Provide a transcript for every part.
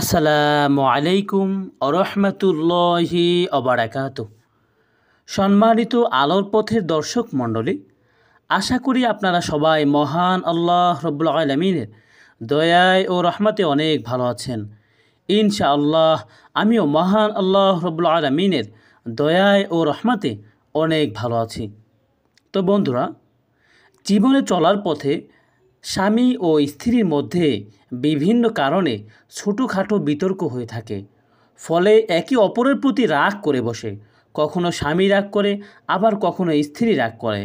আসসালামু আলাইকুম আরহামতুল্লাহি অবরাকাত সম্মানিত আলোর পথের দর্শক মণ্ডলী আশা করি আপনারা সবাই মহান আল্লাহ রব্বুল আলমিনের দয়ায় ও রহমতে অনেক ভালো আছেন ইনশা আল্লাহ আমিও মহান আল্লাহ রব্বুল আলমিনের দয়ায় ও রহমাতে অনেক ভালো আছি তো বন্ধুরা জীবনে চলার পথে স্বামী ও স্ত্রীর মধ্যে বিভিন্ন কারণে ছোটোখাটো বিতর্ক হয়ে থাকে ফলে একে অপরের প্রতি রাগ করে বসে কখনো স্বামী রাগ করে আবার কখনো স্ত্রী রাগ করে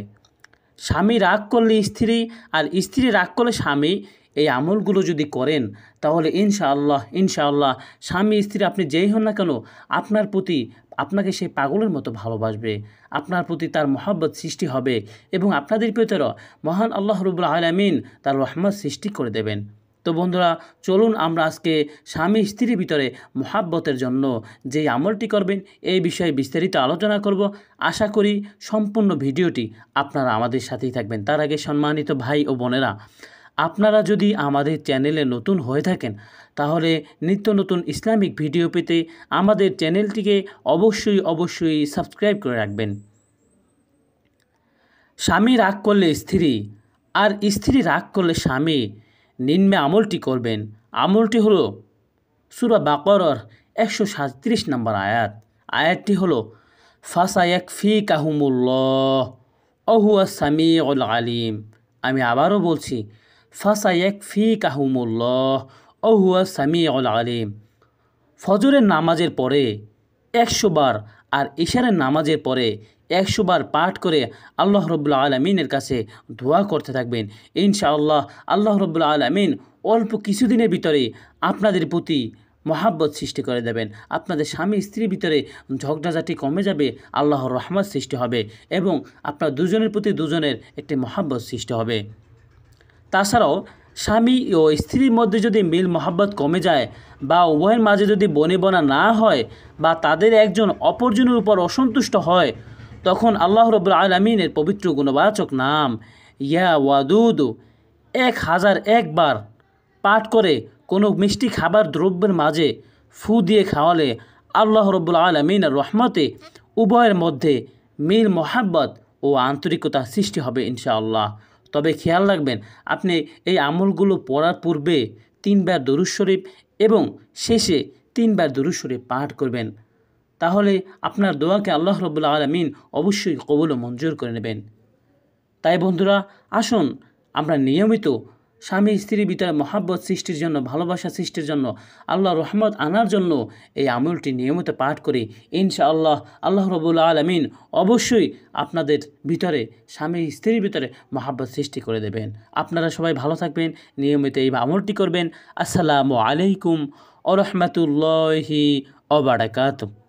স্বামী রাগ করলে স্ত্রী আর স্ত্রী রাগ করলে স্বামী এই আমলগুলো যদি করেন তাহলে ইনশাআল্লাহ ইনশাআল্লাহ স্বামী স্ত্রী আপনি যেই হন না কেন আপনার প্রতি আপনাকে সে পাগলের মতো ভালোবাসবে আপনার প্রতি তার মহাব্বত সৃষ্টি হবে এবং আপনাদের প্রতিরও মহান আল্লাহ রবুল আলমিন তার রহমত সৃষ্টি করে দেবেন তো বন্ধুরা চলুন আমরা আজকে স্বামী স্ত্রীর ভিতরে মহাব্বতের জন্য যে আমলটি করবেন এই বিষয়ে বিস্তারিত আলোচনা করব আশা করি সম্পূর্ণ ভিডিওটি আপনারা আমাদের সাথেই থাকবেন তার আগে সম্মানিত ভাই ও বোনেরা আপনারা যদি আমাদের চ্যানেলে নতুন হয়ে থাকেন তাহলে নিত্য নতুন ইসলামিক ভিডিও পেতে আমাদের চ্যানেলটিকে অবশ্যই অবশ্যই সাবস্ক্রাইব করে রাখবেন স্বামী রাগ করলে স্ত্রী আর স্ত্রী রাগ করলে স্বামী নিম্নে আমলটি করবেন আমলটি হলো সুরা বাকরর একশো সাঁত্রিশ নম্বর আয়াত আয়াতটি হলো ফাসায়াক ফি কাহুমুল্লাহ অহুয়া স্বামী আলিম আমি আবারও বলছি ফাসাইয়েক ফি কাহুমুল্লাহ অহুয়া সামি অল আলিম ফজরের নামাজের পরে একশো বার আর ইশারের নামাজের পরে একশো বার পাঠ করে আল্লাহ রবুল্লা আলমিনের কাছে ধোয়া করতে থাকবেন ইনশাআল্লাহ আল্লাহ রবুল্লা আলমিন অল্প কিছুদিনের ভিতরে আপনাদের প্রতি মহাব্বত সৃষ্টি করে দেবেন আপনাদের স্বামী স্ত্রীর ভিতরে ঝগড়াঝাটি কমে যাবে আল্লাহর রহমত সৃষ্টি হবে এবং আপনার দুজনের প্রতি দুজনের একটি মহাব্বত সৃষ্টি হবে তাছাড়াও স্বামী ও স্ত্রীর মধ্যে যদি মিল মহাব্বত কমে যায় বা উভয়ের মাঝে যদি বনিবনা না হয় বা তাদের একজন অপরজনের উপর অসন্তুষ্ট হয় তখন আল্লাহ রবুল আলমিনের পবিত্র গুণবাচক নাম ইয়া ওয়াদুদ এক হাজার একবার পাঠ করে কোনো মিষ্টি খাবার দ্রব্যের মাঝে ফু দিয়ে খাওয়ালে আল্লাহ রবুল আলমিনের রহমতে উভয়ের মধ্যে মিল মোহাব্বত ও আন্তরিকতা সৃষ্টি হবে ইনশাআল্লাহ তবে খেয়াল রাখবেন আপনি এই আমলগুলো পড়ার পূর্বে তিনবার দরুদ শরীফ এবং শেষে তিনবার দরু শরীফ পাঠ করবেন তাহলে আপনার দোয়াকে আল্লাহ রবুল্লা আলমিন অবশ্যই কবুল মঞ্জুর করে নেবেন তাই বন্ধুরা আসুন আমরা নিয়মিত স্বামী স্ত্রীর ভিতরে মহাব্বত সৃষ্টির জন্য ভালোবাসা সৃষ্টির জন্য আল্লাহ রহমত আনার জন্য এই আমলটি নিয়মিত পাঠ করে ইনশা আল্লাহ আল্লাহ রবুল আলমিন অবশ্যই আপনাদের ভিতরে স্বামী স্ত্রীর ভিতরে মহাব্বত সৃষ্টি করে দেবেন আপনারা সবাই ভালো থাকবেন নিয়মিত এই আমলটি করবেন আসসালামু আলাইকুম ও রহমতুল্লাহি অবারাকাতু